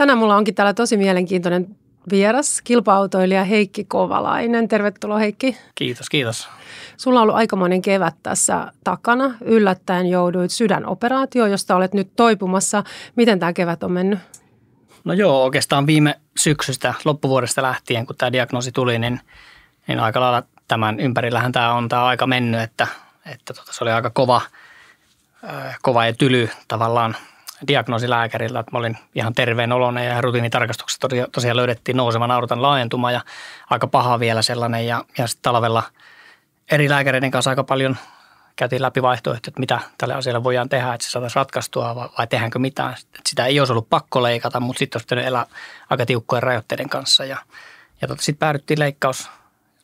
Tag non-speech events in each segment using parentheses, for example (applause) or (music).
Tänään mulla onkin täällä tosi mielenkiintoinen vieras, kilpa-autoilija Heikki Kovalainen. Tervetuloa Heikki. Kiitos, kiitos. Sulla on ollut aikamoinen kevät tässä takana. Yllättäen jouduit sydänoperaatioon, josta olet nyt toipumassa. Miten tämä kevät on mennyt? No joo, oikeastaan viime syksystä, loppuvuodesta lähtien, kun tämä diagnoosi tuli, niin, niin aika lailla tämän ympärillähän tämä on tämä aika mennyt, että, että tota, se oli aika kova, äh, kova ja tyly tavallaan diagnoosi että mä olin ihan terveen oloinen ja rutiinitarkastuksessa tosiaan löydettiin nousevan aortan laajentuma ja aika paha vielä sellainen. Ja, ja sitten talvella eri lääkäreiden kanssa aika paljon käytiin läpi vaihtoehtoja, että mitä tälle asialle voidaan tehdä, että se saataisiin ratkaistua vai, vai tehdäänkö mitään. Sitä ei olisi ollut pakko leikata, mutta sitten olisi pitänyt elää aika tiukkojen rajoitteiden kanssa. Ja, ja tota, sitten päädyttiin leikkaus,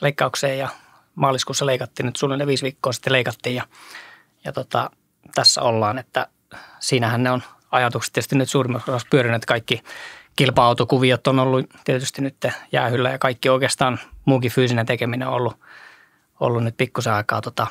leikkaukseen ja maaliskuussa leikattiin, nyt suunnilleen viisi viikkoa sitten leikattiin ja, ja tota, tässä ollaan, että siinähän ne on – ajatukset. Tietysti nyt suurimmassa osassa että kaikki kilpa-autokuviot on ollut tietysti nyt jäähyllä ja kaikki oikeastaan muukin fyysinen tekeminen on ollut, ollut nyt pikkusen aikaa tota,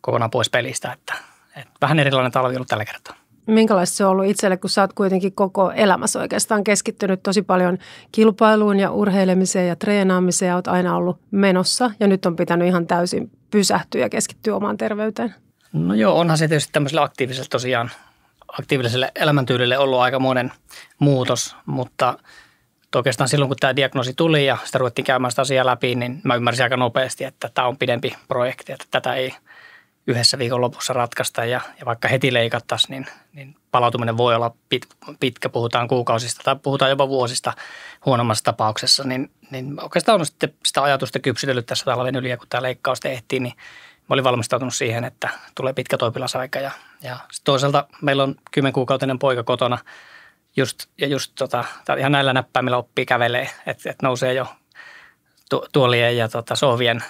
kokonaan pois pelistä. Että, et vähän erilainen talvi ollut tällä kertaa. Minkälaista se on ollut itselle, kun sä oot kuitenkin koko elämässä oikeastaan keskittynyt tosi paljon kilpailuun ja urheilemiseen ja treenaamiseen ja oot aina ollut menossa ja nyt on pitänyt ihan täysin pysähtyä ja keskittyä omaan terveyteen? No joo, onhan se tietysti tämmöiselle aktiiviselle tosiaan aktiiviselle elämäntyylille ollut aika monen muutos, mutta oikeastaan silloin kun tämä diagnoosi tuli ja sitä ruvettiin käymään sitä asiaa läpi, niin mä ymmärsin aika nopeasti, että tämä on pidempi projekti, että tätä ei yhdessä viikon lopussa ratkaista ja, ja vaikka heti leikattaisiin, niin, niin palautuminen voi olla pit, pitkä, puhutaan kuukausista tai puhutaan jopa vuosista huonommassa tapauksessa, niin, niin oikeastaan on sitten sitä ajatusta kypsytellyt tässä talven yli ja kun tämä leikkaus tehtiin, niin mä olin valmistautunut siihen, että tulee pitkä toipilasaika ja, ja toisaalta meillä on kymmenkuukautinen poika kotona just, ja just tota, ihan näillä näppäimillä oppii kävelee, että et nousee jo tu, tuolien ja tota, sohvien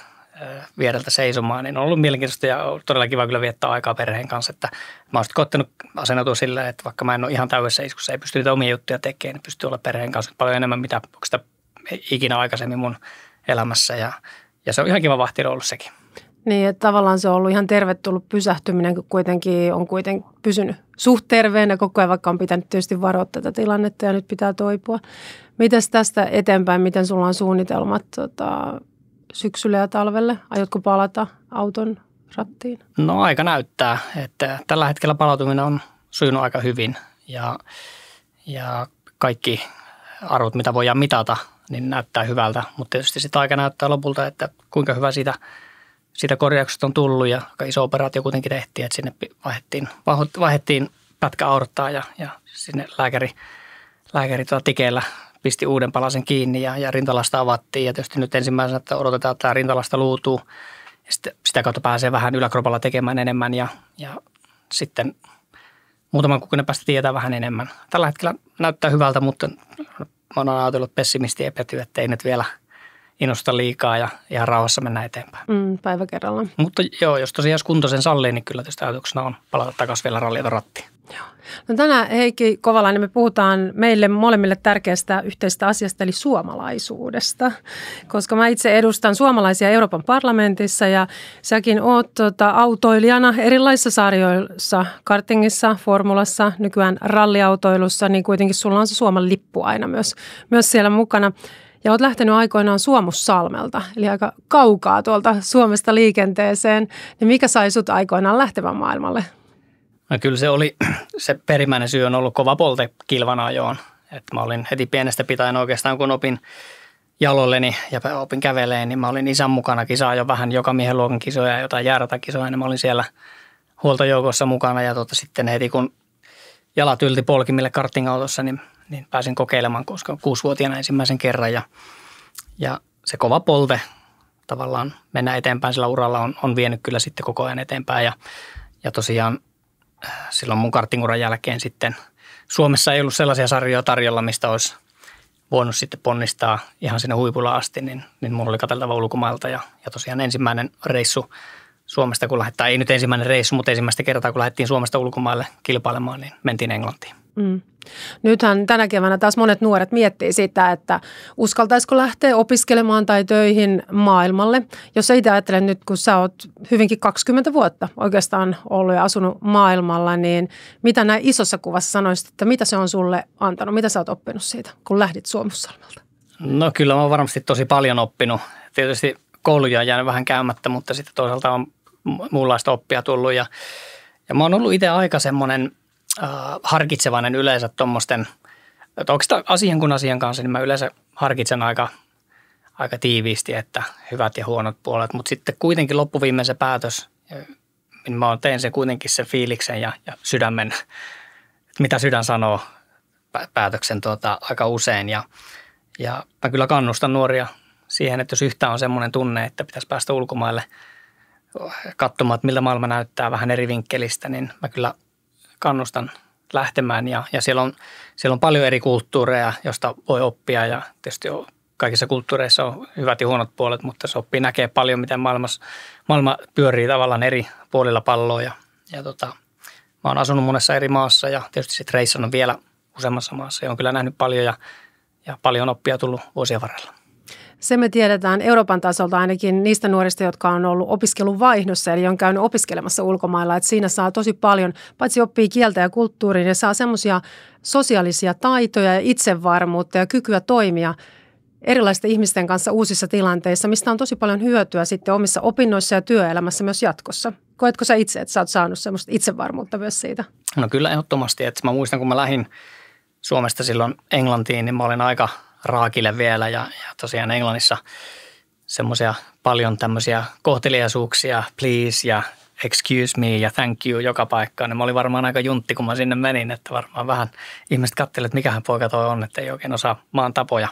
viereltä seisomaan, niin on ollut mielenkiintoista ja on todella kiva kyllä viettää aikaa perheen kanssa. Että mä oon sitten koettanut asennotua sillä, että vaikka mä en ole ihan täydessä iskussa, ei pysty niitä omia juttuja tekemään, niin pystyy olla perheen kanssa paljon enemmän, mitä onko sitä ikinä aikaisemmin mun elämässä. Ja, ja se on ihan kiva ollut sekin. Niin, että tavallaan se on ollut ihan tervetullut pysähtyminen, kun kuitenkin on kuitenkin pysynyt suht terveenä koko ajan, vaikka on pitänyt tietysti varoa tätä tilannetta ja nyt pitää toipua. Mitäs tästä eteenpäin, miten sulla on suunnitelmat tota, syksyllä ja talvelle? Aiotko palata auton rattiin? No aika näyttää, että tällä hetkellä palautuminen on sujunut aika hyvin ja, ja kaikki arvot, mitä voidaan mitata, niin näyttää hyvältä, mutta tietysti sitä aika näyttää lopulta, että kuinka hyvä siitä – sitä korjaukset on tullut ja aika iso operaatio kuitenkin tehtiin, että sinne vaihdettiin, vaihdettiin pätkä aorttaa ja, ja sinne lääkäri, lääkäri tuota tikeellä pisti uuden palasen kiinni ja, ja rintalasta avattiin. Ja tietysti nyt ensimmäisenä, että odotetaan, että tämä rintalasta luutuu. Ja sitten sitä kautta pääsee vähän yläkropalla tekemään enemmän ja, ja sitten muutaman kuukauden päästä tietää vähän enemmän. Tällä hetkellä näyttää hyvältä, mutta olen ajatellut pessimisti epätyy, että ei nyt vielä – innosta liikaa ja ihan rauhassa mennä eteenpäin. Mm, päivä kerrallaan. Mutta joo, jos tosiaan jos kunto sen sallii, niin kyllä tästä ajatuksena on palata takaisin vielä rallieton Joo. No tänään Heikki Kovalainen me puhutaan meille molemmille tärkeästä yhteisestä asiasta eli suomalaisuudesta, koska mä itse edustan suomalaisia Euroopan parlamentissa ja säkin oot tota, autoilijana erilaisissa sarjoissa, kartingissa, formulassa, nykyään ralliautoilussa, niin kuitenkin sulla on se Suomen lippu aina myös, myös siellä mukana. Ja olet lähtenyt aikoinaan Suomussalmelta, eli aika kaukaa tuolta Suomesta liikenteeseen. Ja mikä sai sut aikoinaan lähtevän maailmalle? No kyllä se oli, (clears throat) se perimmäinen syy on ollut kova polte kilvan ajoon. Et mä olin heti pienestä pitäen oikeastaan, kun opin jalolleni ja opin käveleen, niin mä olin isän mukana kisaa jo vähän joka miehen luokan kisoja ja jotain jääratakisoja, niin mä olin siellä huoltojoukossa mukana ja tota, sitten heti kun jalat ylti polkimille kartingautossa, niin niin pääsin kokeilemaan, koska kuusivuotiaana ensimmäisen kerran ja, ja se kova polve tavallaan mennä eteenpäin sillä uralla on, on vienyt kyllä sitten koko ajan eteenpäin ja, ja tosiaan äh, silloin mun kartinguran jälkeen sitten Suomessa ei ollut sellaisia sarjoja tarjolla, mistä olisi voinut sitten ponnistaa ihan sinne huipulla asti, niin, niin mulla oli katseltava ulkomailta ja, ja tosiaan ensimmäinen reissu Suomesta, kun lähdettiin, ei nyt ensimmäinen reissu, mutta ensimmäistä kertaa kun lähdettiin Suomesta ulkomaille kilpailemaan, niin mentiin Englantiin. Mm. Nythän tänä keväänä taas monet nuoret miettii sitä, että uskaltaisiko lähteä opiskelemaan tai töihin maailmalle. Jos ei ajattelen nyt, kun sä oot hyvinkin 20 vuotta oikeastaan ollut ja asunut maailmalla, niin mitä näin isossa kuvassa sanoisit, että mitä se on sulle antanut? Mitä sä oot oppinut siitä, kun lähdit Suomussalmelta? No kyllä mä oon varmasti tosi paljon oppinut. Tietysti kouluja on jäänyt vähän käymättä, mutta sitten toisaalta on muunlaista oppia tullut ja, ja mä oon ollut itse aika semmoinen – Äh, harkitsevainen yleensä tuommoisten, että onko sitä asian kuin asian kanssa, niin mä yleensä harkitsen aika, aika tiiviisti, että hyvät ja huonot puolet. Mutta sitten kuitenkin loppuviimeen se päätös, niin mä tein sen kuitenkin sen fiiliksen ja, ja sydämen, että mitä sydän sanoo päätöksen tuota, aika usein. Ja, ja mä kyllä kannustan nuoria siihen, että jos yhtään on semmoinen tunne, että pitäisi päästä ulkomaille katsomaan, että miltä maailma näyttää vähän eri vinkkelistä, niin mä kyllä – kannustan lähtemään ja, ja siellä, on, siellä on paljon eri kulttuureja, josta voi oppia ja tietysti on, kaikissa kulttuureissa on hyvät ja huonot puolet, mutta se oppii näkee paljon, miten maailmassa, maailma pyörii tavallaan eri puolilla palloa ja, ja tota, mä oon asunut monessa eri maassa ja tietysti sitten reissannut vielä useammassa maassa ja on kyllä nähnyt paljon ja, ja paljon oppia tullut vuosien varrella. Se me tiedetään Euroopan tasolta ainakin niistä nuorista, jotka on ollut opiskelun eli on käynyt opiskelemassa ulkomailla, että siinä saa tosi paljon, paitsi oppii kieltä ja kulttuuria, niin saa semmoisia sosiaalisia taitoja ja itsevarmuutta ja kykyä toimia erilaisten ihmisten kanssa uusissa tilanteissa, mistä on tosi paljon hyötyä sitten omissa opinnoissa ja työelämässä myös jatkossa. Koetko sä itse, että sä oot saanut semmoista itsevarmuutta myös siitä? No kyllä ehdottomasti, että mä muistan kun mä lähdin Suomesta silloin Englantiin, niin mä olin aika – raakille vielä ja, ja tosiaan Englannissa semmoisia paljon tämmöisiä kohteliaisuuksia, please ja excuse me ja thank you joka paikkaan. Niin mä olin varmaan aika juntti, kun mä sinne menin, että varmaan vähän ihmiset katselivat, että mikähän poika toi on, että ei oikein osaa maan tapoja.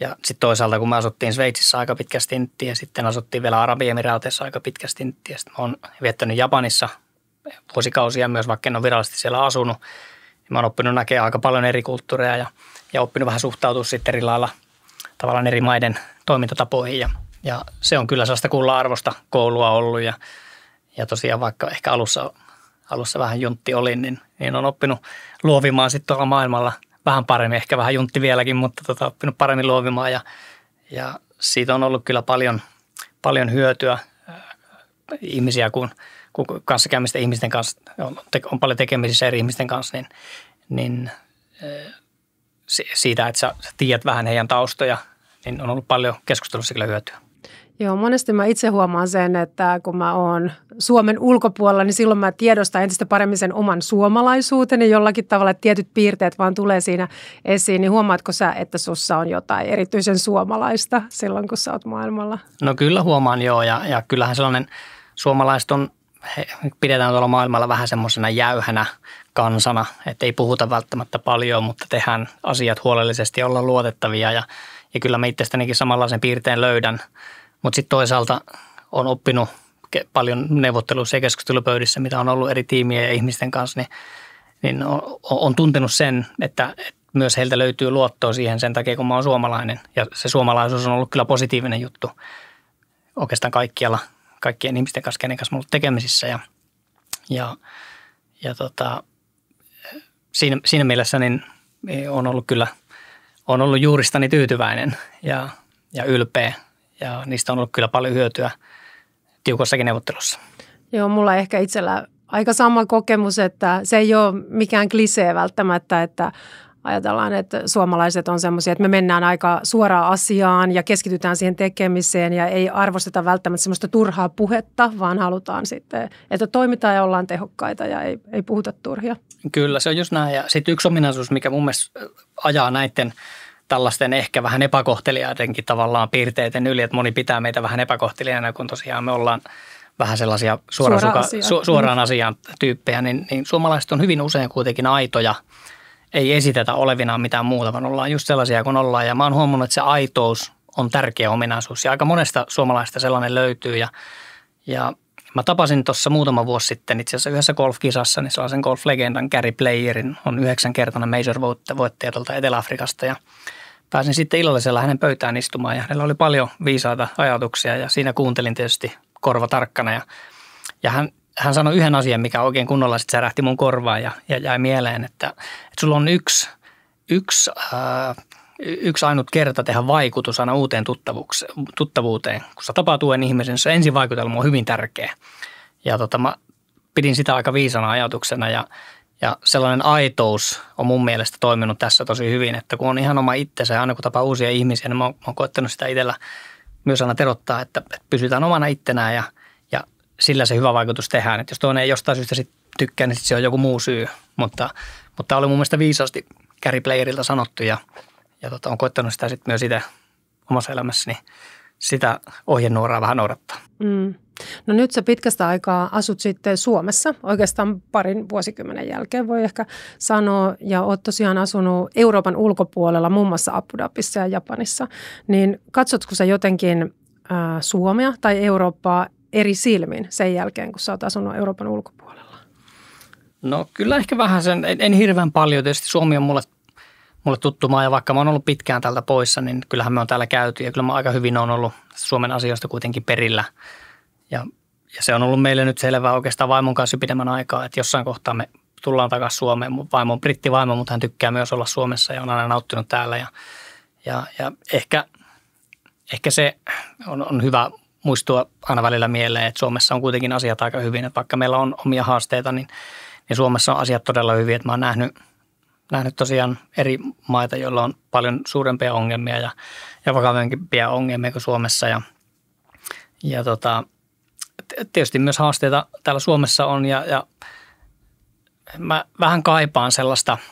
Ja sitten toisaalta, kun me asuttiin Sveitsissä aika pitkästi ja sitten asuttiin vielä Arabiemiraateissa aika pitkästi stintti ja sitten mä oon viettänyt Japanissa vuosikausia myös, vaikka en ole virallisesti siellä asunut. Niin mä oon oppinut näkemään aika paljon eri kulttuureja ja – ja oppinut vähän suhtautua sitten eri lailla tavallaan eri maiden toimintatapoihin ja, ja se on kyllä sellaista kuulla-arvosta koulua ollut ja, ja tosiaan vaikka ehkä alussa, alussa vähän juntti oli, niin, niin on oppinut luovimaan sitten tuolla maailmalla vähän paremmin, ehkä vähän juntti vieläkin, mutta tota, oppinut paremmin luovimaan ja, ja siitä on ollut kyllä paljon, paljon hyötyä äh, ihmisiä, kun, kun kanssakäymistä ihmisten kanssa, on, on paljon tekemisissä eri ihmisten kanssa, niin, niin äh, siitä, että sä, sä tiedät vähän heidän taustoja, niin on ollut paljon keskustelussa kyllä hyötyä. Joo, monesti mä itse huomaan sen, että kun mä oon Suomen ulkopuolella, niin silloin mä tiedostan entistä paremmin sen oman suomalaisuuteni jollakin tavalla, että tietyt piirteet vaan tulee siinä esiin. Niin huomaatko sä, että sussa on jotain erityisen suomalaista silloin, kun sä oot maailmalla? No kyllä huomaan joo, ja, ja kyllähän sellainen suomalaiset on, he, pidetään tuolla maailmalla vähän semmoisena jäyhänä kansana. Että ei puhuta välttämättä paljon, mutta tehdään asiat huolellisesti, olla luotettavia ja, ja kyllä mä itsestänikin samanlaisen piirteen löydän. Mutta sitten toisaalta on oppinut paljon neuvotteluissa ja keskustelupöydissä, mitä on ollut eri tiimiä ja ihmisten kanssa, niin, niin on, on tuntenut sen, että, että myös heiltä löytyy luottoa siihen sen takia, kun mä oon suomalainen. Ja se suomalaisuus on ollut kyllä positiivinen juttu oikeastaan kaikkialla, kaikkien ihmisten kanssa, kenen kanssa mä ollut tekemisissä. Ja, ja, ja tota, siinä, siinä mielessä niin e, on ollut kyllä on ollut juuristani tyytyväinen ja, ja ylpeä ja niistä on ollut kyllä paljon hyötyä tiukossakin neuvottelussa. Joo, mulla ehkä itsellä aika sama kokemus, että se ei ole mikään klisee välttämättä, että ajatellaan, että suomalaiset on semmoisia, että me mennään aika suoraan asiaan ja keskitytään siihen tekemiseen ja ei arvosteta välttämättä semmoista turhaa puhetta, vaan halutaan sitten, että toimitaan ja ollaan tehokkaita ja ei, ei puhuta turhia. Kyllä, se on just näin. Ja sitten yksi ominaisuus, mikä mun mielestä äh, ajaa näiden tällaisten ehkä vähän epäkohteliaidenkin tavallaan piirteiden yli, että moni pitää meitä vähän epäkohteliaina, kun tosiaan me ollaan vähän sellaisia suoraan, suka, asia. su, suoraan mm. asiaan tyyppejä, niin, niin suomalaiset on hyvin usein kuitenkin aitoja – ei esitetä olevinaan mitään muuta, vaan ollaan just sellaisia kuin ollaan. Ja mä oon huomannut, että se aitous on tärkeä ominaisuus ja aika monesta suomalaista sellainen löytyy. Ja, ja mä tapasin tuossa muutama vuosi sitten itse asiassa yhdessä golfkisassa niin sellaisen golflegendan Gary Playerin, on yhdeksän kertana major voittaja tuolta Etelä-Afrikasta ja pääsin sitten illallisella hänen pöytään istumaan ja hänellä oli paljon viisaita ajatuksia ja siinä kuuntelin tietysti korva tarkkana ja, ja hän hän sanoi yhden asian, mikä oikein kunnolla sitten särähti mun korvaan ja, ja jäi mieleen, että, että sulla on yksi, yksi, äh, yksi ainut kerta tehdä vaikutus aina uuteen tuttavuuteen. Kun sä tapaat uuden ihmisen, se ensivaikutelma on hyvin tärkeä. Ja tota, mä pidin sitä aika viisana ajatuksena ja, ja sellainen aitous on mun mielestä toiminut tässä tosi hyvin, että kun on ihan oma itsensä ja aina kun tapaa uusia ihmisiä, niin mä oon, mä oon koettanut sitä itsellä myös aina terottaa, että, että pysytään omana ittenään ja – sillä se hyvä vaikutus tehdään. Että jos toinen ei jostain syystä sit tykkää, niin sit se on joku muu syy. Mutta, mutta tämä oli mun mielestä viisaasti Gary Playerilta sanottu ja, ja tota, on koettanut sitä sitten myös itse omassa elämässäni niin sitä ohjenuoraa vähän noudattaa. Mm. No nyt sä pitkästä aikaa asut sitten Suomessa, oikeastaan parin vuosikymmenen jälkeen voi ehkä sanoa, ja oot tosiaan asunut Euroopan ulkopuolella, muun muassa Abu Dhabissa ja Japanissa, niin katsotko sä jotenkin ä, äh, Suomea tai Eurooppaa eri silmin sen jälkeen, kun sä oot asunut Euroopan ulkopuolella? No kyllä ehkä vähän sen, en, en hirveän paljon. Tietysti Suomi on mulle, mulle tuttu maa ja vaikka mä oon ollut pitkään täältä poissa, niin kyllähän me on täällä käyty ja kyllä mä aika hyvin on ollut Suomen asioista kuitenkin perillä. Ja, ja se on ollut meille nyt selvää oikeastaan vaimon kanssa pidemmän aikaa, että jossain kohtaa me tullaan takaisin Suomeen. Mun vaimo on brittivaimo, mutta hän tykkää myös olla Suomessa ja on aina nauttinut täällä. Ja, ja, ja ehkä, ehkä se on, on hyvä muistua aina välillä mieleen, että Suomessa on kuitenkin asiat aika hyvin. Että vaikka meillä on omia haasteita, niin, niin Suomessa on asiat todella hyvin. Että mä oon nähnyt, nähnyt tosiaan eri maita, joilla on paljon suurempia ongelmia ja, ja vakavampia ongelmia kuin Suomessa. Ja, ja tota, tietysti myös haasteita täällä Suomessa on ja, ja mä vähän kaipaan sellaista –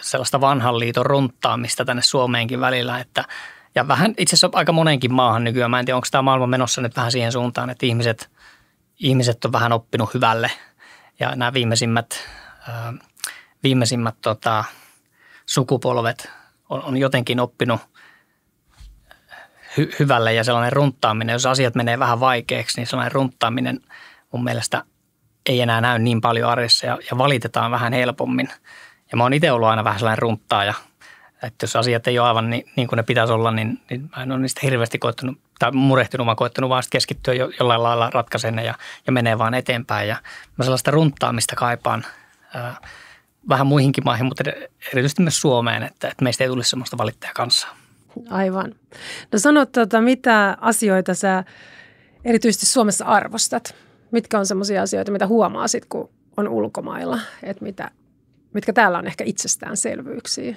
sellaista vanhan liiton runttaamista tänne Suomeenkin välillä, että – ja vähän itse asiassa aika monenkin maahan nykyään. Mä en tiedä, onko tämä maailma menossa nyt vähän siihen suuntaan, että ihmiset, ihmiset on vähän oppinut hyvälle. Ja nämä viimeisimmät, viimeisimmät tota, sukupolvet on, on jotenkin oppinut hy- hyvälle ja sellainen runttaaminen, jos asiat menee vähän vaikeaksi, niin sellainen runttaaminen mun mielestä ei enää näy niin paljon arjessa ja, ja valitetaan vähän helpommin. Ja mä oon itse ollut aina vähän sellainen runttaaja – että jos asiat ei ole aivan niin, niin kuin ne pitäisi olla, niin, niin mä en ole niistä hirveästi koettanut tai murehtinut, mä koettanut vaan keskittyä jo, jollain lailla ratkaisen ja, ja menee vaan eteenpäin. Ja mä sellaista runttaamista kaipaan ää, vähän muihinkin maihin, mutta erityisesti myös Suomeen, että, että meistä ei tulisi sellaista valittajaa kanssa. Aivan. No sano, tuota, mitä asioita sä erityisesti Suomessa arvostat? Mitkä on sellaisia asioita, mitä huomaa sit, kun on ulkomailla, että mitä, mitkä täällä on ehkä itsestäänselvyyksiä?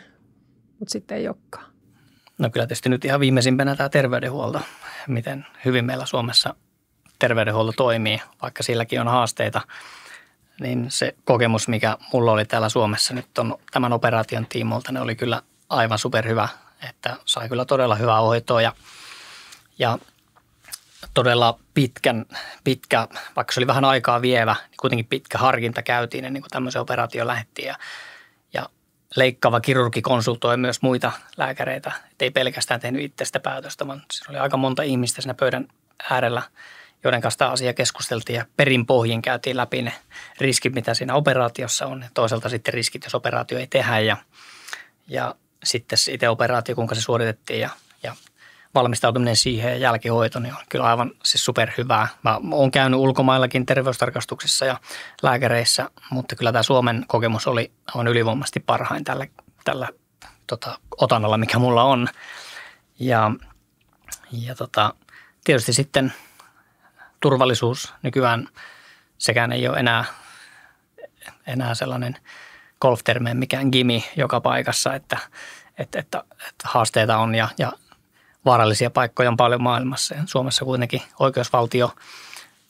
mutta sitten ei olekaan. No kyllä tietysti nyt ihan viimeisimpänä tämä terveydenhuolto, miten hyvin meillä Suomessa terveydenhuolto toimii, vaikka silläkin on haasteita. Niin se kokemus, mikä mulla oli täällä Suomessa nyt on tämän operaation tiimolta, ne oli kyllä aivan superhyvä, että sai kyllä todella hyvää hoitoa ja, ja todella pitkän, pitkä, vaikka se oli vähän aikaa vievä, niin kuitenkin pitkä harkinta käytiin ennen niin kuin tämmöisen operaatio lähettiin ja leikkaava kirurgi konsultoi myös muita lääkäreitä. Et ei pelkästään tehnyt itsestä päätöstä, vaan siinä oli aika monta ihmistä siinä pöydän äärellä, joiden kanssa tämä asia keskusteltiin ja perin pohjin käytiin läpi ne riskit, mitä siinä operaatiossa on. Toisaalta sitten riskit, jos operaatio ei tehdä ja, ja sitten itse operaatio, kuinka se suoritettiin ja, ja valmistautuminen siihen ja jälkihoito niin on kyllä aivan siis superhyvää. Mä oon käynyt ulkomaillakin terveystarkastuksissa ja lääkäreissä, mutta kyllä tämä Suomen kokemus oli, on ylivoimaisesti parhain tällä, tällä tota, otanalla, mikä mulla on. Ja, ja tota, tietysti sitten turvallisuus nykyään sekään ei ole enää, enää sellainen golftermeen mikään gimi joka paikassa, että, että, että, että haasteita on ja, ja vaarallisia paikkoja on paljon maailmassa. Ja Suomessa kuitenkin oikeusvaltio,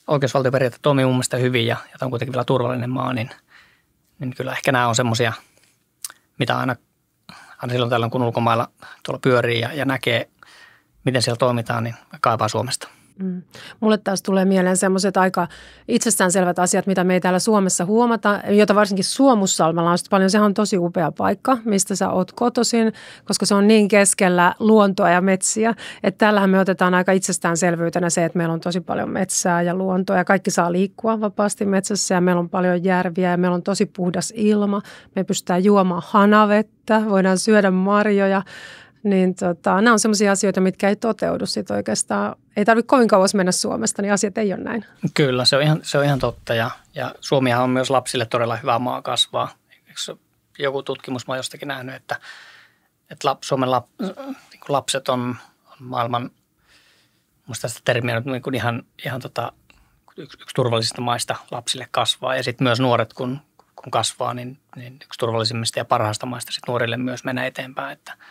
oikeusvaltioperiaate toimii mun mielestä hyvin ja, ja tämä on kuitenkin vielä turvallinen maa, niin, niin kyllä ehkä nämä on semmoisia, mitä aina, aina silloin tällöin kun ulkomailla tuolla pyörii ja, ja näkee, miten siellä toimitaan, niin kaipaa Suomesta – Mm. Mulle taas tulee mieleen semmoiset aika itsestäänselvät asiat, mitä me ei täällä Suomessa huomata, jota varsinkin Suomussalmella on paljon. Sehän on tosi upea paikka, mistä sä oot kotoisin, koska se on niin keskellä luontoa ja metsiä. Että täällähän me otetaan aika itsestäänselvyytenä se, että meillä on tosi paljon metsää ja luontoa ja kaikki saa liikkua vapaasti metsässä ja meillä on paljon järviä ja meillä on tosi puhdas ilma. Me pystytään juomaan hanavettä, voidaan syödä marjoja niin tota, nämä on sellaisia asioita, mitkä ei toteudu sit oikeastaan. Ei tarvitse kovin kauas mennä Suomesta, niin asiat ei ole näin. Kyllä, se on ihan, se on ihan totta. Ja, ja Suomihan on myös lapsille todella hyvä maa kasvaa. Eikö joku tutkimus, mä jostakin nähnyt, että, että lap, Suomen lap, niin lapset on, on maailman, muista sitä termiä nyt niin ihan, ihan tota, yksi, yksi turvallisista maista lapsille kasvaa. Ja sitten myös nuoret, kun, kun kasvaa, niin, niin yksi turvallisimmista ja parhaista maista sit nuorille myös menee eteenpäin, että –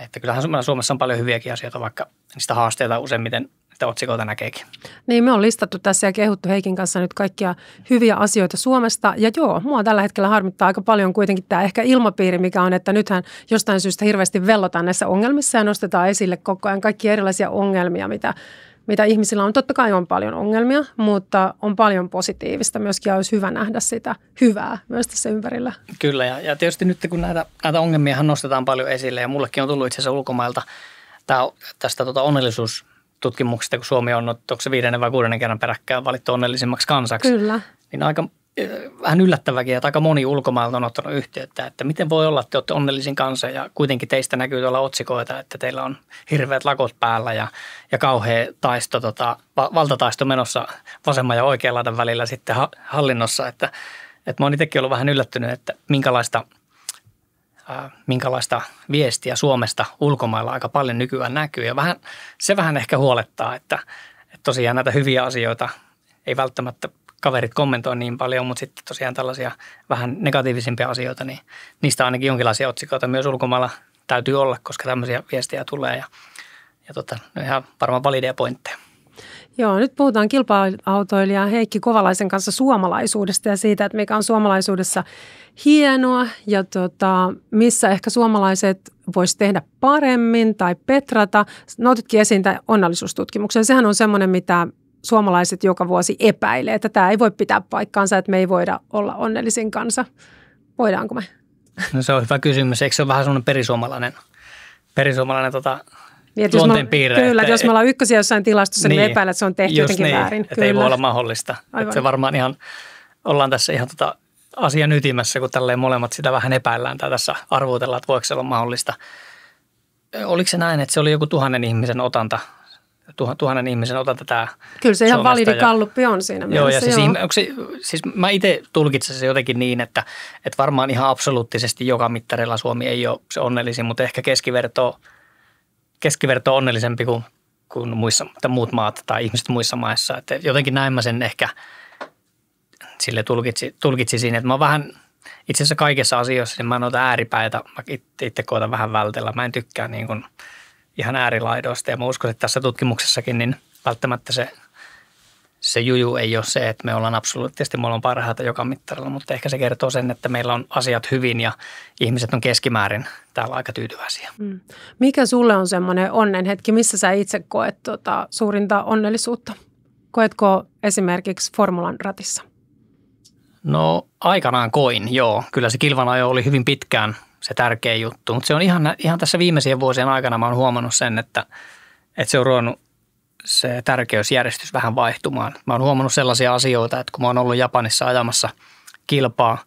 että kyllähän Suomessa on paljon hyviäkin asioita, vaikka niistä haasteita useimmiten että otsikoita näkeekin. Niin, me on listattu tässä ja kehuttu Heikin kanssa nyt kaikkia hyviä asioita Suomesta. Ja joo, mua tällä hetkellä harmittaa aika paljon kuitenkin tämä ehkä ilmapiiri, mikä on, että nythän jostain syystä hirveästi vellotaan näissä ongelmissa ja nostetaan esille koko ajan kaikki erilaisia ongelmia, mitä mitä ihmisillä on. Totta kai on paljon ongelmia, mutta on paljon positiivista myöskin ja olisi hyvä nähdä sitä hyvää myös tässä ympärillä. Kyllä ja, ja tietysti nyt kun näitä, näitä ongelmia nostetaan paljon esille ja mullekin on tullut itse asiassa ulkomailta tää, tästä tota onnellisuus tutkimuksesta, kun Suomi on, no, onko se viidennen vai kuudennen kerran peräkkäin valittu onnellisimmaksi kansaksi. Kyllä. Niin aika vähän yllättäväkin, että aika moni ulkomailta on ottanut yhteyttä, että miten voi olla, että te olette onnellisin kanssa ja kuitenkin teistä näkyy tuolla otsikoita, että teillä on hirveät lakot päällä ja, ja kauhea taisto, tota, valtataisto menossa vasemman ja oikean laidan välillä sitten hallinnossa, että, että mä oon itsekin ollut vähän yllättynyt, että minkälaista, ää, minkälaista viestiä Suomesta ulkomailla aika paljon nykyään näkyy ja vähän, se vähän ehkä huolettaa, että, että tosiaan näitä hyviä asioita ei välttämättä – kaverit kommentoi niin paljon, mutta sitten tosiaan tällaisia vähän negatiivisimpia asioita, niin niistä ainakin jonkinlaisia otsikoita myös ulkomailla täytyy olla, koska tämmöisiä viestejä tulee ja, ja tota, ne ihan varmaan valideja pointteja. Joo, nyt puhutaan kilpa-autoilija Heikki Kovalaisen kanssa suomalaisuudesta ja siitä, että mikä on suomalaisuudessa hienoa ja tota, missä ehkä suomalaiset voisi tehdä paremmin tai petrata. Nautitkin esiin tämän onnellisuustutkimuksen. Sehän on semmoinen, mitä suomalaiset joka vuosi epäilee, että tämä ei voi pitää paikkaansa, että me ei voida olla onnellisin kanssa. Voidaanko me? No se on hyvä kysymys. Eikö se ole vähän sellainen perisuomalainen, perisuomalainen tota, niin, luonteen piirre? Kyllä, että, jos me ollaan ykkösiä jossain tilastossa, niin, niin epäilet, että se on tehty jotenkin niin, väärin. Että kyllä. ei voi olla mahdollista. Että se varmaan ihan, ollaan tässä ihan tota, asian ytimessä, kun tälleen molemmat sitä vähän epäillään tai tässä arvotellaan, että voiko se olla mahdollista. Oliko se näin, että se oli joku tuhannen ihmisen otanta tuhannen ihmisen ota tätä Kyllä se ihan validi ja, kalluppi on siinä joo, mielessä. ja siis, joo. Ihme, se, siis mä itse tulkitsen se jotenkin niin, että, että varmaan ihan absoluuttisesti joka mittarilla Suomi ei ole se onnellisin, mutta ehkä keskiverto, keskiverto on onnellisempi kuin, kuin muissa, tai muut maat tai ihmiset muissa maissa. Että jotenkin näin mä sen ehkä sille tulkitsi, tulkitsi siinä, että mä vähän – itse asiassa kaikessa asioissa, niin mä en ääripäitä, mä itse koitan vähän vältellä. Mä en tykkää niin kuin – ihan äärilaidoista ja mä uskon, että tässä tutkimuksessakin niin välttämättä se, se juju ei ole se, että me ollaan absoluuttisesti, me ollaan parhaita joka mittarilla, mutta ehkä se kertoo sen, että meillä on asiat hyvin ja ihmiset on keskimäärin täällä aika tyytyväisiä. Mm. Mikä sulle on semmoinen onnen hetki, missä sä itse koet tuota suurinta onnellisuutta? Koetko esimerkiksi formulan ratissa? No aikanaan koin, joo. Kyllä se kilvanajo oli hyvin pitkään – se tärkeä juttu. Mutta se on ihan, ihan tässä viimeisien vuosien aikana mä oon huomannut sen, että, että se on ruvennut se tärkeysjärjestys vähän vaihtumaan. Mä oon huomannut sellaisia asioita, että kun mä oon ollut Japanissa ajamassa kilpaa,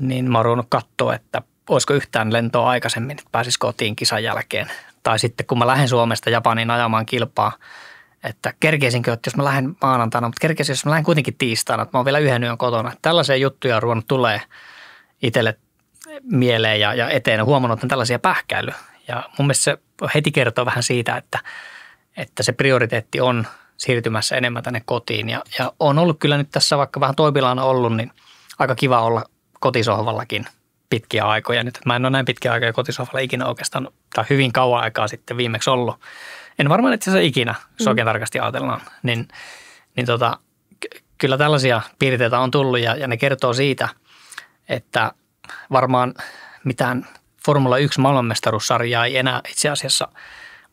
niin mä oon ruvennut katsoa, että olisiko yhtään lentoa aikaisemmin, että pääsis kotiin kisan jälkeen. Tai sitten kun mä lähden Suomesta Japaniin ajamaan kilpaa, että kerkeisinkö, että jos mä lähden maanantaina, mutta kerkeisin, jos mä lähden kuitenkin tiistaina, että mä oon vielä yhden yön kotona. Tällaisia juttuja on ruvennut tulee itselle mieleen ja, ja eteen ja huomannut, että on tällaisia pähkäily. Ja mun mielestä se heti kertoo vähän siitä, että, että se prioriteetti on siirtymässä enemmän tänne kotiin. Ja, ja on ollut kyllä nyt tässä, vaikka vähän toipilaana ollut, niin aika kiva olla kotisohvallakin pitkiä aikoja nyt. Mä en ole näin pitkiä aikoja kotisohvalla ikinä oikeastaan, tai hyvin kauan aikaa sitten viimeksi ollut. En varmaan itse asiassa ikinä, jos mm. tarkasti ajatellaan. Niin, niin tota, kyllä tällaisia piirteitä on tullut ja, ja ne kertoo siitä, että – varmaan mitään Formula 1 maailmanmestaruussarjaa ei enää itse asiassa,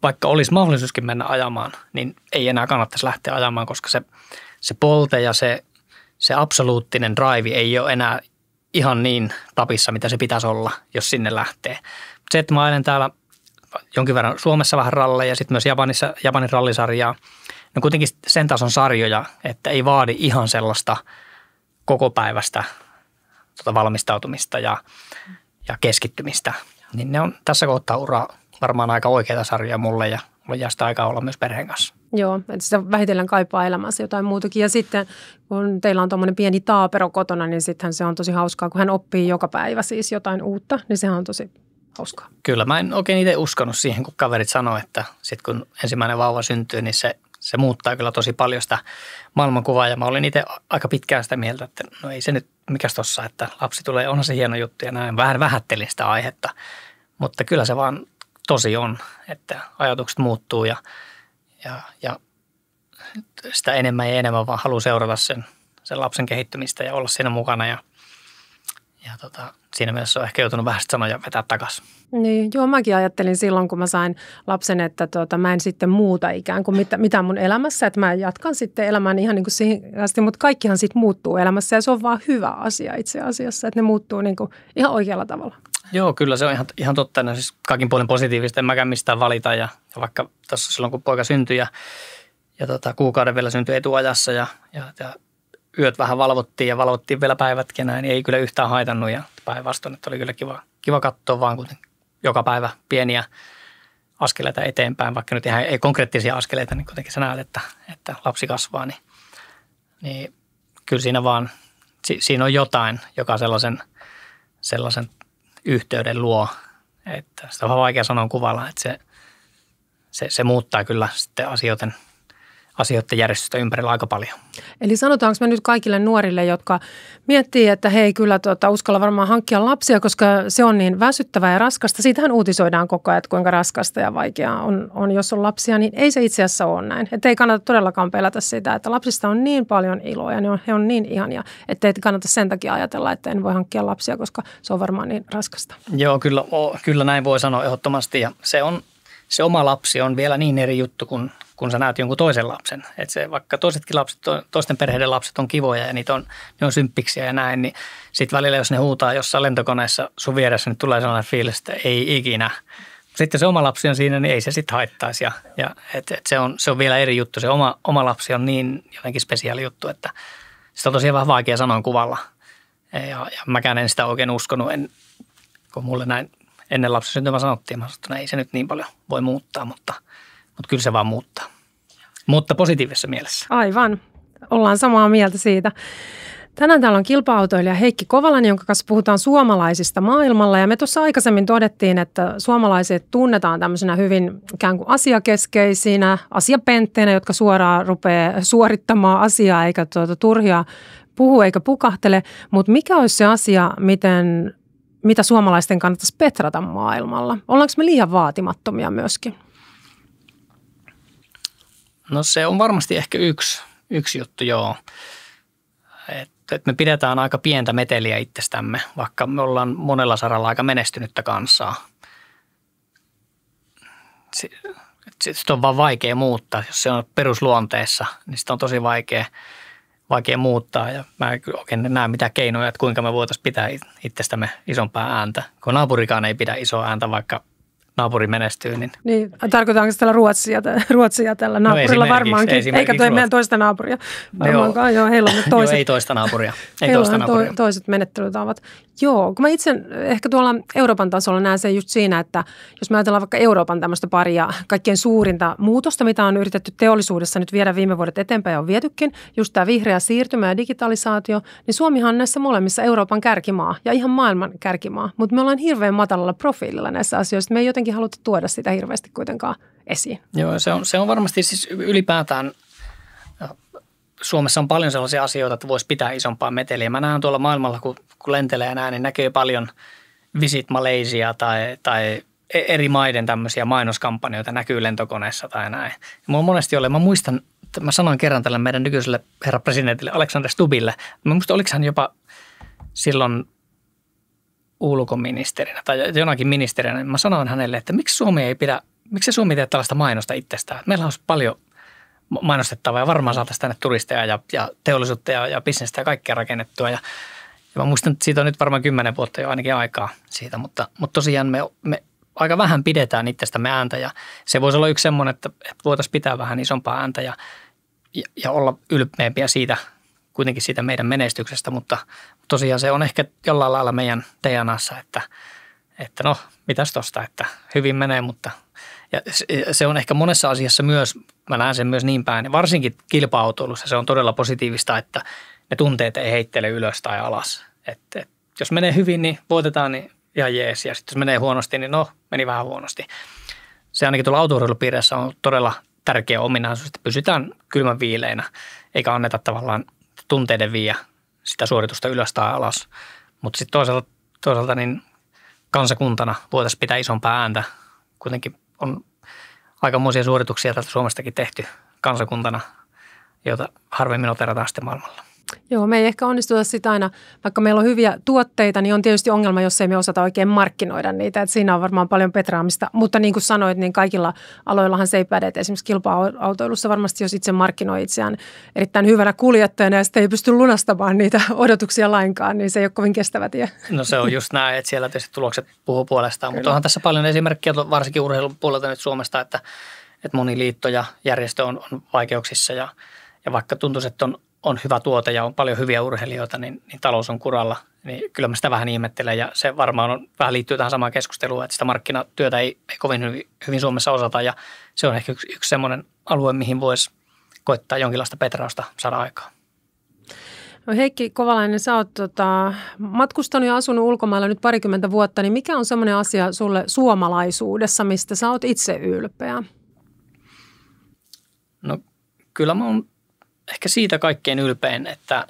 vaikka olisi mahdollisuuskin mennä ajamaan, niin ei enää kannattaisi lähteä ajamaan, koska se, se polte ja se, se absoluuttinen drive ei ole enää ihan niin tapissa, mitä se pitäisi olla, jos sinne lähtee. Se, että mä ailen täällä jonkin verran Suomessa vähän ralleja, sitten myös Japanissa, Japanin rallisarjaa, no kuitenkin sen tason sarjoja, että ei vaadi ihan sellaista koko päivästä tuota valmistautumista ja, ja keskittymistä. Niin ne on tässä kohtaa ura varmaan aika oikeita sarjoja mulle ja mulla jää sitä aikaa olla myös perheen kanssa. Joo, että sitä vähitellen kaipaa elämässä jotain muutakin. Ja sitten kun teillä on tuommoinen pieni taapero kotona, niin sittenhän se on tosi hauskaa, kun hän oppii joka päivä siis jotain uutta, niin sehän on tosi hauskaa. Kyllä, mä en oikein itse uskonut siihen, kun kaverit sanoivat, että sitten kun ensimmäinen vauva syntyy, niin se, se muuttaa kyllä tosi paljon sitä maailmankuvaa. Ja mä olin itse aika pitkään sitä mieltä, että no ei se nyt mikäs tuossa, että lapsi tulee, onhan se hieno juttu ja näin. Vähän vähättelin sitä aihetta, mutta kyllä se vaan tosi on, että ajatukset muuttuu ja, ja, ja sitä enemmän ja enemmän vaan haluaa seurata sen, sen lapsen kehittymistä ja olla siinä mukana ja – ja tota, siinä mielessä on ehkä joutunut vähän sanoja vetää takaisin. Niin, joo, mäkin ajattelin silloin, kun mä sain lapsen, että tota, mä en sitten muuta ikään kuin mitä, mitä mun elämässä, että mä jatkan sitten elämään ihan niin kuin siihen asti, mutta kaikkihan sitten muuttuu elämässä ja se on vaan hyvä asia itse asiassa, että ne muuttuu niin kuin ihan oikealla tavalla. Joo, kyllä se on ihan, ihan totta. No, siis kaikin puolin positiivista, en mäkään mistään valita ja, ja vaikka tässä silloin, kun poika syntyi ja, ja tota, kuukauden vielä syntyi etuajassa ja, ja, ja yöt vähän valvottiin ja valvottiin vielä päivätkin ja näin, niin ei kyllä yhtään haitannut ja päinvastoin, että oli kyllä kiva, kiva katsoa vaan kuten joka päivä pieniä askeleita eteenpäin, vaikka nyt ihan ei konkreettisia askeleita, niin kuitenkin sä näet, että, että lapsi kasvaa, niin, niin kyllä siinä vaan, si, siinä on jotain, joka sellaisen, sellaisen yhteyden luo, että sitä on vaikea sanoa kuvalla, että se, se, se muuttaa kyllä sitten asioiden – asioiden järjestystä ympärillä aika paljon. Eli sanotaanko me nyt kaikille nuorille, jotka miettii, että hei kyllä tuota, uskalla varmaan hankkia lapsia, koska se on niin väsyttävää ja raskasta. Siitähän uutisoidaan koko ajan, että kuinka raskasta ja vaikeaa on, on, jos on lapsia, niin ei se itse asiassa ole näin. Että ei kannata todellakaan pelätä sitä, että lapsista on niin paljon iloa ja ne on, he on niin ihania, että ei kannata sen takia ajatella, että en voi hankkia lapsia, koska se on varmaan niin raskasta. Joo, kyllä, kyllä näin voi sanoa ehdottomasti ja se on se oma lapsi on vielä niin eri juttu kuin kun sä näet jonkun toisen lapsen. Et se, vaikka toisetkin lapset, toisten perheiden lapset on kivoja ja niitä on, ne on symppiksiä ja näin, niin sitten välillä, jos ne huutaa jossain lentokoneessa sun vieressä, niin tulee sellainen fiilis, että ei ikinä. Sitten se oma lapsi on siinä, niin ei se sitten haittaisi. Ja, ja et, et se, on, se on vielä eri juttu. Se oma, oma lapsi on niin jotenkin spesiaali juttu, että sitä on tosiaan vähän vaikea sanoa kuvalla. Ja, ja mäkään en sitä oikein uskonut, en, kun mulle näin ennen lapsen syntymä sanottiin, mä sanoin, että no ei se nyt niin paljon voi muuttaa, mutta – mutta kyllä se vaan muuttaa. Mutta positiivisessa mielessä. Aivan. Ollaan samaa mieltä siitä. Tänään täällä on kilpa-autoilija Heikki Kovalan, jonka kanssa puhutaan suomalaisista maailmalla. Ja me tuossa aikaisemmin todettiin, että suomalaiset tunnetaan tämmöisenä hyvin ikään kuin asiakeskeisinä, asiapentteinä, jotka suoraan rupeaa suorittamaan asiaa eikä tuota turhia puhu eikä pukahtele. Mutta mikä olisi se asia, miten, mitä suomalaisten kannattaisi petrata maailmalla? Ollaanko me liian vaatimattomia myöskin? No se on varmasti ehkä yksi, yksi juttu, joo. Et, et me pidetään aika pientä meteliä itsestämme, vaikka me ollaan monella saralla aika menestynyttä kansaa. Sitten on vaan vaikea muuttaa. Jos se on perusluonteessa, niin sitä on tosi vaikea, vaikea muuttaa. Ja mä en oikein näe mitä keinoja, että kuinka me voitaisiin pitää itsestämme isompaa ääntä. Kun naapurikaan ei pidä isoa ääntä, vaikka – naapuri menestyy. Niin, niin tarkoitaanko tällä Ruotsia, (laughs) Ruotsia tällä no naapurilla no varmaankin, eikä toi meidän toista naapuria varmaankaan. Joo. joo, heillä on toiset. joo, ei toista naapuria. Ei heillä toista naapuria. To, toiset menettelytavat. Joo, kun mä itse ehkä tuolla Euroopan tasolla näen sen just siinä, että jos me ajatellaan vaikka Euroopan tämmöistä paria kaikkien suurinta muutosta, mitä on yritetty teollisuudessa nyt viedä viime vuodet eteenpäin ja on vietykin, just tämä vihreä siirtymä ja digitalisaatio, niin Suomihan on näissä molemmissa Euroopan kärkimaa ja ihan maailman kärkimaa, mutta me ollaan hirveän matalalla profiililla näissä asioissa. Me ei jotenkin jotenkin haluta tuoda sitä hirveästi kuitenkaan esiin. Joo, se on, se on varmasti siis ylipäätään äh, Suomessa on paljon sellaisia asioita, että voisi pitää isompaa meteliä. Mä näen tuolla maailmalla, kun, kun lentelee näin, niin näkee paljon Visit Malaysia tai, tai e, eri maiden tämmöisiä mainoskampanjoita näkyy lentokoneessa tai näin. Ja mulla on monesti ole, mä muistan, että mä sanoin kerran tällä meidän nykyiselle herra presidentille Alexander Stubille, mä muistan, oliko hän jopa silloin ulkoministerinä tai jonakin ministerinä, niin mä sanoin hänelle, että miksi Suomi ei pidä, miksi Suomi tee tällaista mainosta itsestään. Meillä on paljon mainostettavaa ja varmaan saataisiin tänne turisteja ja, ja teollisuutta ja, ja bisnestä ja kaikkea rakennettua. Ja, ja mä muistan, että siitä on nyt varmaan kymmenen vuotta jo ainakin aikaa siitä, mutta, mutta tosiaan me, me aika vähän pidetään itsestämme ääntä ja se voisi olla yksi semmoinen, että, että voitaisiin pitää vähän isompaa ääntä ja, ja, ja olla ylpeämpiä siitä – kuitenkin siitä meidän menestyksestä, mutta tosiaan se on ehkä jollain lailla meidän DNAssa, että, että no mitäs tosta, että hyvin menee, mutta ja se on ehkä monessa asiassa myös, mä näen sen myös niin päin, varsinkin kilpa-autoilussa se on todella positiivista, että ne tunteet ei heittele ylös tai alas. Että et, jos menee hyvin, niin voitetaan, niin ja jees. Ja sitten jos menee huonosti, niin no, meni vähän huonosti. Se ainakin tuolla autourheilupiirissä on todella tärkeä ominaisuus, että pysytään kylmän viileinä, eikä anneta tavallaan tunteiden viiä sitä suoritusta ylös tai alas. Mutta sitten toisaalta, toisaalta niin kansakuntana voitaisiin pitää isompaa ääntä. Kuitenkin on aikamoisia suorituksia täältä Suomestakin tehty kansakuntana, joita harvemmin oterataan sitten maailmalla. Joo, me ei ehkä onnistuta sitä aina, vaikka meillä on hyviä tuotteita, niin on tietysti ongelma, jos ei me osata oikein markkinoida niitä. Et siinä on varmaan paljon petraamista, mutta niin kuin sanoit, niin kaikilla aloillahan se ei päde. Et esimerkiksi kilpa-autoilussa varmasti, jos itse markkinoi itseään erittäin hyvänä kuljettajana ja sitten ei pysty lunastamaan niitä (laughs) odotuksia lainkaan, niin se ei ole kovin kestävä tie. No se on just näin, että siellä tietysti tulokset puhuu puolestaan, Kyllä. mutta onhan tässä paljon esimerkkejä, varsinkin urheilun puolelta nyt Suomesta, että, että moni liitto ja järjestö on, on vaikeuksissa ja ja vaikka tuntuu, että on on hyvä tuote ja on paljon hyviä urheilijoita, niin, niin talous on kuralla. Niin kyllä mä sitä vähän ihmettelen ja se varmaan on, vähän liittyy tähän samaan keskusteluun, että sitä markkinatyötä ei, ei kovin hyvin, hyvin Suomessa osata ja se on ehkä yksi, yksi semmoinen alue, mihin voisi koittaa jonkinlaista petrausta saada aikaa. No Heikki Kovalainen, sä oot tota, matkustanut ja asunut ulkomailla nyt parikymmentä vuotta, niin mikä on semmoinen asia sulle suomalaisuudessa, mistä sä oot itse ylpeä? No kyllä mä oon ehkä siitä kaikkein ylpein, että,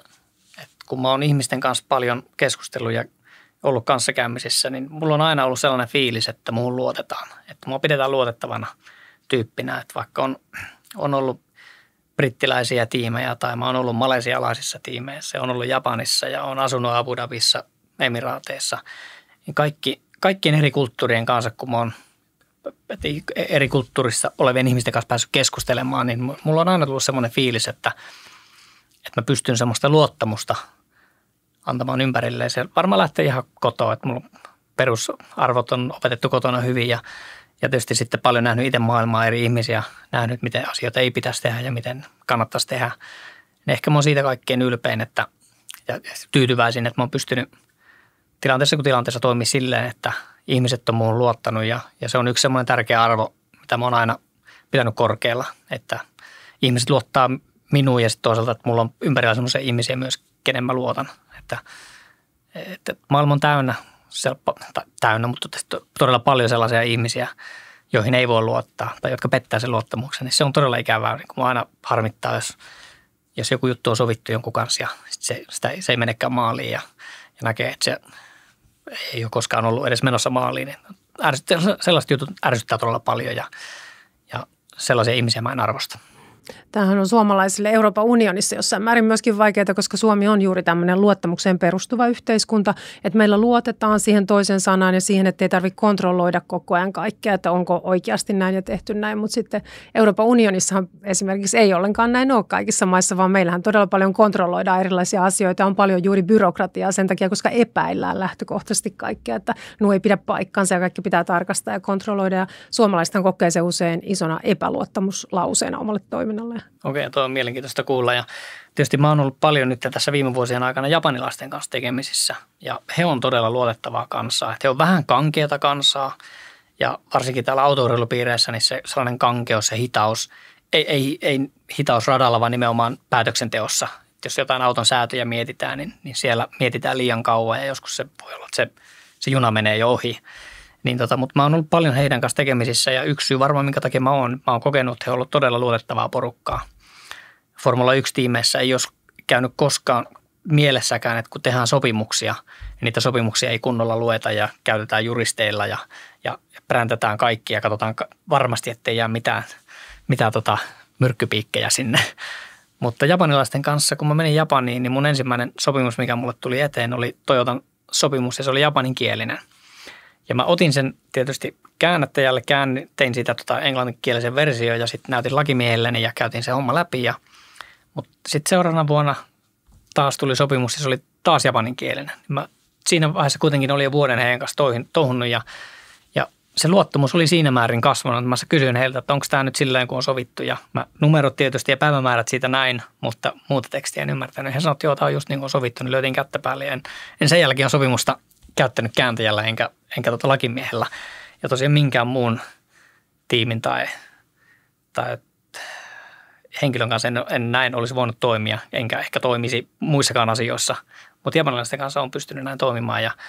että kun mä oon ihmisten kanssa paljon keskustellut ja ollut kanssakäymisissä, niin mulla on aina ollut sellainen fiilis, että muuhun luotetaan. Että mua pidetään luotettavana tyyppinä, että vaikka on, on ollut brittiläisiä tiimejä tai mä oon ollut malesialaisissa tiimeissä, on ollut Japanissa ja on asunut Abu Dhabissa, Emiraateissa. Niin kaikki, kaikkien eri kulttuurien kanssa, kun mä oon – eri kulttuurissa olevien ihmisten kanssa päässyt keskustelemaan, niin mulla on aina tullut semmoinen fiilis, että, että mä pystyn semmoista luottamusta antamaan ympärilleen. Se varmaan lähtee ihan kotoa, että mulla perusarvot on opetettu kotona hyvin ja, ja tietysti sitten paljon nähnyt itse maailmaa eri ihmisiä, nähnyt miten asioita ei pitäisi tehdä ja miten kannattaisi tehdä. Ja niin ehkä mä oon siitä kaikkein ylpein että, ja tyytyväisin, että mä oon pystynyt tilanteessa kuin tilanteessa toimii silleen, että – ihmiset on muun luottanut ja, ja se on yksi semmoinen tärkeä arvo, mitä mä oon aina pitänyt korkealla, että ihmiset luottaa minuun ja sitten toisaalta, että mulla on ympärillä semmoisia ihmisiä myös, kenen mä luotan. Että, että maailma on täynnä, täynnä, mutta todella paljon sellaisia ihmisiä, joihin ei voi luottaa tai jotka pettää sen luottamuksen, niin se on todella ikävää. Niin mä aina harmittaa, jos, jos joku juttu on sovittu jonkun kanssa ja sit se, sitä, se ei menekään maaliin ja, ja näkee, että se ei ole koskaan ollut edes menossa maaliin. Ärsyt, sellaiset jutut ärsyttää todella paljon ja, ja sellaisia ihmisiä mä en arvosta. Tämähän on suomalaisille Euroopan unionissa jossain määrin myöskin vaikeaa, koska Suomi on juuri tämmöinen luottamukseen perustuva yhteiskunta, että meillä luotetaan siihen toisen sanaan ja siihen, että ei tarvitse kontrolloida koko ajan kaikkea, että onko oikeasti näin ja tehty näin, mutta sitten Euroopan unionissahan esimerkiksi ei ollenkaan näin ole kaikissa maissa, vaan meillähän todella paljon kontrolloidaan erilaisia asioita, on paljon juuri byrokratiaa sen takia, koska epäillään lähtökohtaisesti kaikkea, että nuo ei pidä paikkansa ja kaikki pitää tarkastaa ja kontrolloida ja suomalaisethan kokee se usein isona epäluottamuslauseena omalle toiminnalle toiminnalle. Okei, okay, tuo on mielenkiintoista kuulla ja tietysti mä oon ollut paljon nyt tässä viime vuosien aikana japanilaisten kanssa tekemisissä ja he on todella luotettavaa kansaa. Että he on vähän kankeata kansaa ja varsinkin täällä autoreilupiireissä, niin se sellainen kankeus ja hitaus, ei, ei, ei hitaus radalla vaan nimenomaan päätöksenteossa. Et jos jotain auton säätöjä mietitään, niin, niin siellä mietitään liian kauan ja joskus se voi olla, että se, se juna menee jo ohi. Niin tota, mutta mä oon ollut paljon heidän kanssa tekemisissä ja yksi syy varmaan, minkä takia mä oon, mä oon kokenut, että he ovat todella luotettavaa porukkaa. Formula 1-tiimeissä ei olisi käynyt koskaan mielessäkään, että kun tehdään sopimuksia, niin niitä sopimuksia ei kunnolla lueta ja käytetään juristeilla ja, ja präntätään kaikki ja katsotaan varmasti, ettei jää mitään, mitään tota myrkkypiikkejä sinne. Mutta japanilaisten kanssa, kun mä menin Japaniin, niin mun ensimmäinen sopimus, mikä mulle tuli eteen, oli Toyotan sopimus ja se oli japaninkielinen – ja mä otin sen tietysti käännättäjälle, kään, tein siitä tota englanninkielisen versio ja sitten näytin lakimiehelleni ja käytiin se homma läpi. Ja, mutta sitten seuraavana vuonna taas tuli sopimus ja se oli taas japaninkielinen. Mä siinä vaiheessa kuitenkin oli jo vuoden heidän kanssa tohunnut ja, ja se luottamus oli siinä määrin kasvanut. Mä kysyin heiltä, että onko tämä nyt sillä kun on sovittu ja mä numerot tietysti ja päivämäärät siitä näin, mutta muuta tekstiä en ymmärtänyt. He sanoivat, että joo, tämä on just niin kuin on sovittu, niin löytin kättä päälle ja en, en sen jälkeen sopimusta käyttänyt kääntäjällä enkä, enkä tota lakimiehellä. Ja tosiaan minkään muun tiimin tai, tai henkilön kanssa en, en näin olisi voinut toimia, enkä ehkä toimisi muissakaan asioissa. Mutta japanilaisten kanssa on pystynyt näin toimimaan ja –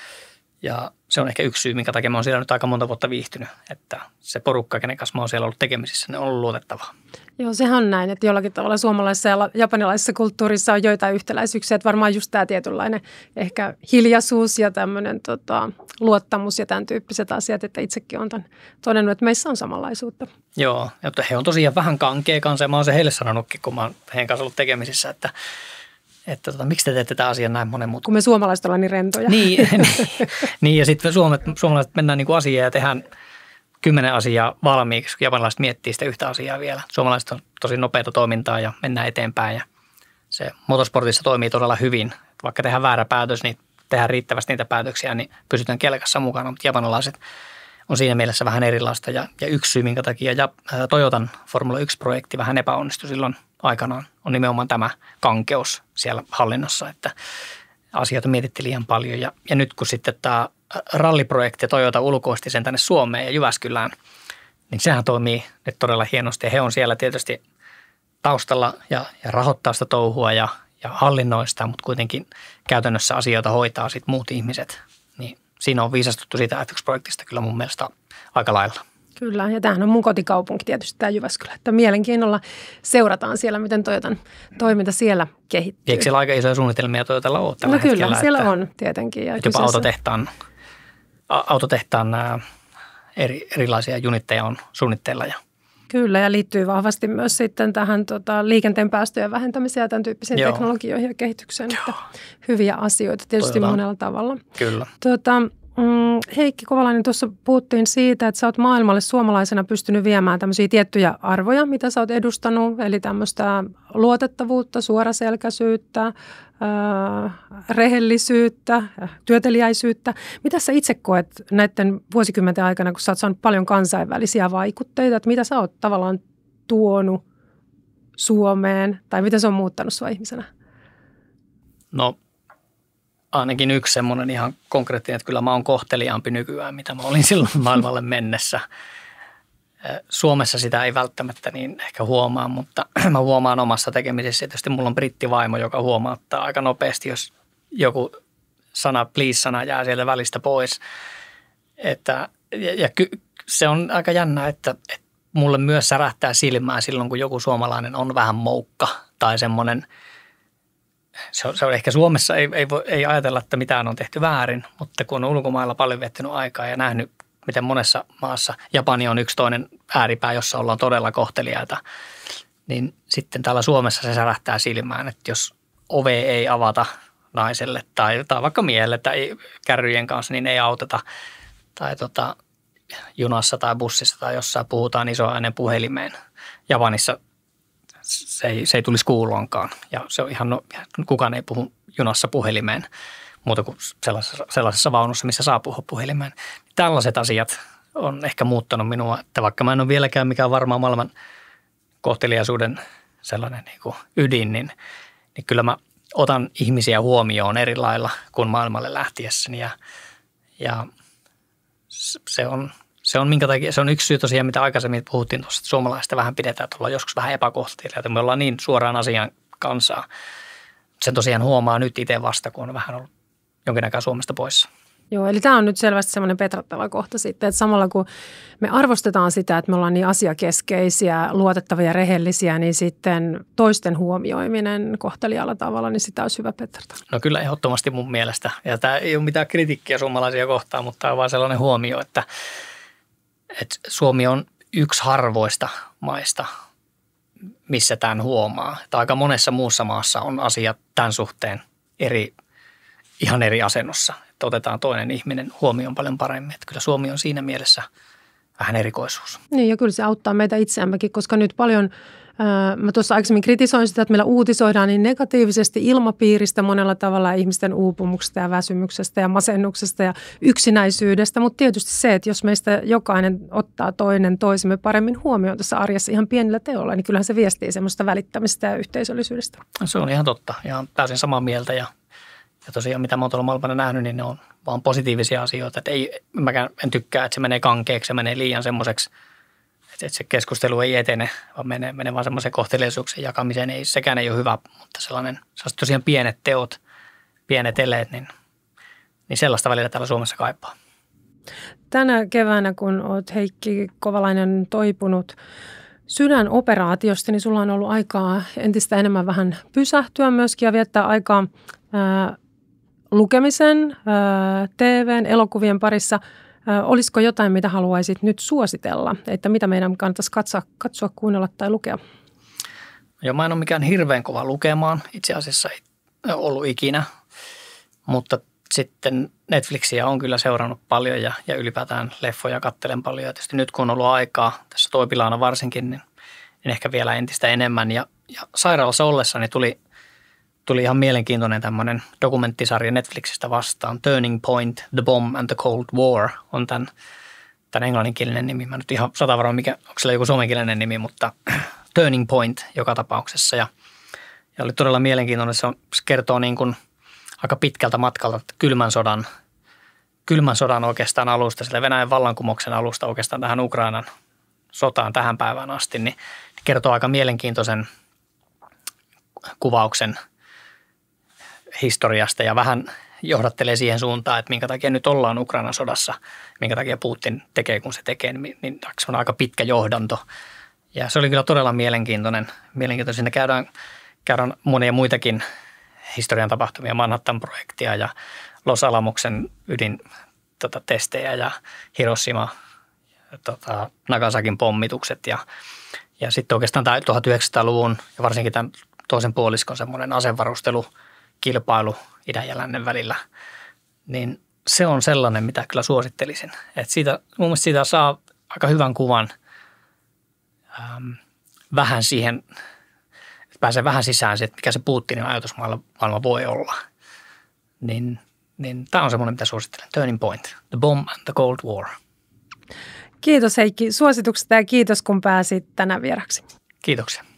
ja se on ehkä yksi syy, minkä takia mä oon siellä nyt aika monta vuotta viihtynyt, että se porukka, kenen kanssa mä oon siellä ollut tekemisissä, ne on ollut luotettavaa. Joo, sehän on näin, että jollakin tavalla suomalaisessa ja japanilaisessa kulttuurissa on joitain yhtäläisyyksiä, että varmaan just tämä tietynlainen ehkä hiljaisuus ja tämmöinen tota, luottamus ja tämän tyyppiset asiat, että itsekin on tämän todennut, että meissä on samanlaisuutta. Joo, mutta he on tosiaan vähän kankea kanssa ja mä oon se heille sanonutkin, kun mä oon heidän kanssa ollut tekemisissä, että että tota, miksi te teette tätä asiaa näin monen muuta. Kun me suomalaiset ollaan niin rentoja. Niin, (laughs) niin, niin ja sitten me suomalaiset mennään niin kuin ja tehdään kymmenen asiaa valmiiksi, kun japanilaiset miettii sitä yhtä asiaa vielä. Suomalaiset on tosi nopeita toimintaa ja mennään eteenpäin ja se motorsportissa toimii todella hyvin. Vaikka tehdään väärä päätös, niin tehdään riittävästi niitä päätöksiä, niin pysytään kelkassa mukana, mutta japanilaiset on siinä mielessä vähän erilaista. Ja, ja yksi syy, minkä takia ja, ää, Toyotan Formula 1-projekti vähän epäonnistui silloin – aikanaan, on nimenomaan tämä kankeus siellä hallinnossa, että asioita mietitti liian paljon. Ja, ja nyt kun sitten tämä äh, ralliprojekti Toyota ulkoisti sen tänne Suomeen ja Jyväskylään, niin sehän toimii nyt todella hienosti. Ja he on siellä tietysti taustalla ja, ja rahoittaa sitä touhua ja, ja hallinnoista, mutta kuitenkin käytännössä asioita hoitaa sitten muut ihmiset. Niin siinä on viisastuttu siitä f projektista kyllä mun mielestä aika lailla. Kyllä, ja tämähän on mun kotikaupunki tietysti, tämä Jyväskylä, että mielenkiinnolla seurataan siellä, miten Toyotan toiminta siellä kehittyy. Eikö siellä aika isoja suunnitelmia Toyotalla ole tällä No kyllä, hetkellä, siellä että, on tietenkin. Ja jopa autotehtaan, autotehtaan eri, erilaisia junitteja on suunnitteilla ja Kyllä, ja liittyy vahvasti myös sitten tähän tota, liikenteen päästöjen vähentämiseen ja tämän tyyppisiin teknologioihin ja kehitykseen. Joo. Että hyviä asioita tietysti Toivotaan. monella tavalla. Kyllä. Tota, Mm, Heikki Kovalainen, tuossa puhuttiin siitä, että sä oot maailmalle suomalaisena pystynyt viemään tämmöisiä tiettyjä arvoja, mitä sä oot edustanut, eli tämmöistä luotettavuutta, suoraselkäisyyttä, äh, rehellisyyttä, äh, työtelijäisyyttä. Mitä sä itse koet näiden vuosikymmenten aikana, kun sä oot saanut paljon kansainvälisiä vaikutteita, että mitä sä oot tavallaan tuonut Suomeen, tai miten se on muuttanut sua ihmisenä? No ainakin yksi semmoinen ihan konkreettinen, että kyllä mä oon kohteliaampi nykyään, mitä mä olin (laughs) silloin maailmalle mennessä. Suomessa sitä ei välttämättä niin ehkä huomaa, mutta (clears throat) mä huomaan omassa tekemisessä. Tietysti mulla on brittivaimo, joka huomauttaa aika nopeasti, jos joku sana, please-sana jää sieltä välistä pois. Että, ja, ja ky, se on aika jännä, että, että mulle myös särähtää silmää silloin, kun joku suomalainen on vähän moukka tai semmoinen – se on, se on ehkä Suomessa, ei, ei, voi, ei ajatella, että mitään on tehty väärin, mutta kun on ulkomailla paljon viettänyt aikaa ja nähnyt, miten monessa maassa, Japani on yksi toinen ääripää, jossa ollaan todella kohteliaita, niin sitten täällä Suomessa se särähtää silmään, että jos ove ei avata naiselle tai, tai vaikka miehelle tai kärryjen kanssa, niin ei auteta. Tai tota, junassa tai bussissa tai jossain puhutaan isoäänen puhelimeen. Japanissa se ei, se ei tulisi kuuloonkaan. Ja se on ihan, no, kukaan ei puhu junassa puhelimeen muuta kuin sellaisessa, sellaisessa vaunussa, missä saa puhua puhelimeen. Tällaiset asiat on ehkä muuttanut minua, että vaikka mä en ole vieläkään mikään varmaan maailman kohteliaisuuden sellainen niin kuin ydin, niin, niin kyllä mä otan ihmisiä huomioon eri lailla kuin maailmalle lähtiessäni ja, ja se on – se on, minkä takia, se on yksi syy tosiaan, mitä aikaisemmin puhuttiin tuossa, että suomalaista vähän pidetään tuolla joskus vähän epäkohtia, että me ollaan niin suoraan asian kanssa. Sen tosiaan huomaa nyt itse vasta, kun on vähän ollut jonkin aikaa Suomesta poissa. Joo, eli tämä on nyt selvästi semmoinen petrattava kohta sitten, että samalla kun me arvostetaan sitä, että me ollaan niin asiakeskeisiä, luotettavia, rehellisiä, niin sitten toisten huomioiminen kohtelijalla tavalla, niin sitä olisi hyvä petrata. No kyllä ehdottomasti mun mielestä. Ja tämä ei ole mitään kritiikkiä suomalaisia kohtaan, mutta tämä on vaan sellainen huomio, että et Suomi on yksi harvoista maista, missä tämän huomaa. Että aika monessa muussa maassa on asiat tämän suhteen eri, ihan eri asennossa. Että otetaan toinen ihminen huomioon paljon paremmin. Että kyllä Suomi on siinä mielessä vähän erikoisuus. Niin ja kyllä se auttaa meitä itseämmekin, koska nyt paljon – Mä tuossa aikaisemmin kritisoin sitä, että meillä uutisoidaan niin negatiivisesti ilmapiiristä monella tavalla ihmisten uupumuksesta ja väsymyksestä ja masennuksesta ja yksinäisyydestä, mutta tietysti se, että jos meistä jokainen ottaa toinen toisemme paremmin huomioon tässä arjessa ihan pienillä teolla, niin kyllähän se viestii semmoista välittämistä ja yhteisöllisyydestä. Se on ihan totta. Ihan täysin samaa mieltä ja, ja tosiaan mitä mä oon tuolla maailmana nähnyt, niin ne on vaan positiivisia asioita. Että ei, mäkään en tykkää, että se menee kankeeksi, se menee liian semmoiseksi – että se keskustelu ei etene, vaan menee, menee vaan semmoisen kohteliaisuuksien jakamiseen. Ei, sekään ei ole hyvä, mutta sellainen, sellaiset tosiaan pienet teot, pienet eleet, niin, niin sellaista välillä täällä Suomessa kaipaa. Tänä keväänä, kun olet Heikki Kovalainen toipunut sydänoperaatiosta, niin sulla on ollut aikaa entistä enemmän vähän pysähtyä myöskin ja viettää aikaa ää, lukemisen, ää, TVn, elokuvien parissa – Olisiko jotain, mitä haluaisit nyt suositella, että mitä meidän kannattaisi katsoa, katsoa kuunnella tai lukea? Joo, mä en ole mikään hirveän kova lukemaan. Itse asiassa ei ollut ikinä, mutta sitten Netflixiä on kyllä seurannut paljon ja, ja ylipäätään leffoja kattelen paljon. Ja tietysti nyt kun on ollut aikaa, tässä toipilaana varsinkin, niin, niin ehkä vielä entistä enemmän. Ja, ja sairaalassa ollessani tuli tuli ihan mielenkiintoinen tämmöinen dokumenttisarja Netflixistä vastaan. Turning Point, The Bomb and the Cold War on tämän, tämän englanninkielinen nimi. Mä nyt ihan sata varmaan, mikä, onko sillä joku suomenkielinen nimi, mutta (clears throat) Turning Point joka tapauksessa. Ja, ja oli todella mielenkiintoinen. Se, on, se kertoo niin kuin aika pitkältä matkalta kylmän sodan, kylmän sodan oikeastaan alusta, sillä Venäjän vallankumouksen alusta oikeastaan tähän Ukrainan sotaan tähän päivään asti, niin kertoo aika mielenkiintoisen kuvauksen – historiasta ja vähän johdattelee siihen suuntaan, että minkä takia nyt ollaan Ukrainan sodassa, minkä takia Putin tekee, kun se tekee, niin, niin, se on aika pitkä johdanto. Ja se oli kyllä todella mielenkiintoinen. Mielenkiintoinen. Siinä käydään, käydään monia muitakin historian tapahtumia, Manhattan-projektia ja Los Alamoksen ydin tota, testejä ja Hiroshima, tota, Nagasakin pommitukset ja, ja sitten oikeastaan tämä 1900-luvun ja varsinkin tämän toisen puoliskon semmoinen asevarustelu – kilpailu idän ja lännen välillä, niin se on sellainen, mitä kyllä suosittelisin. Et siitä, mun mielestä siitä saa aika hyvän kuvan äm, vähän siihen, että pääsee vähän sisään että mikä se Putinin ajatusmaailma voi olla. Niin, niin tämä on semmoinen, mitä suosittelen. Turning point, the bomb and the cold war. Kiitos Heikki suosituksesta ja kiitos kun pääsit tänä vieraksi. Kiitoksia.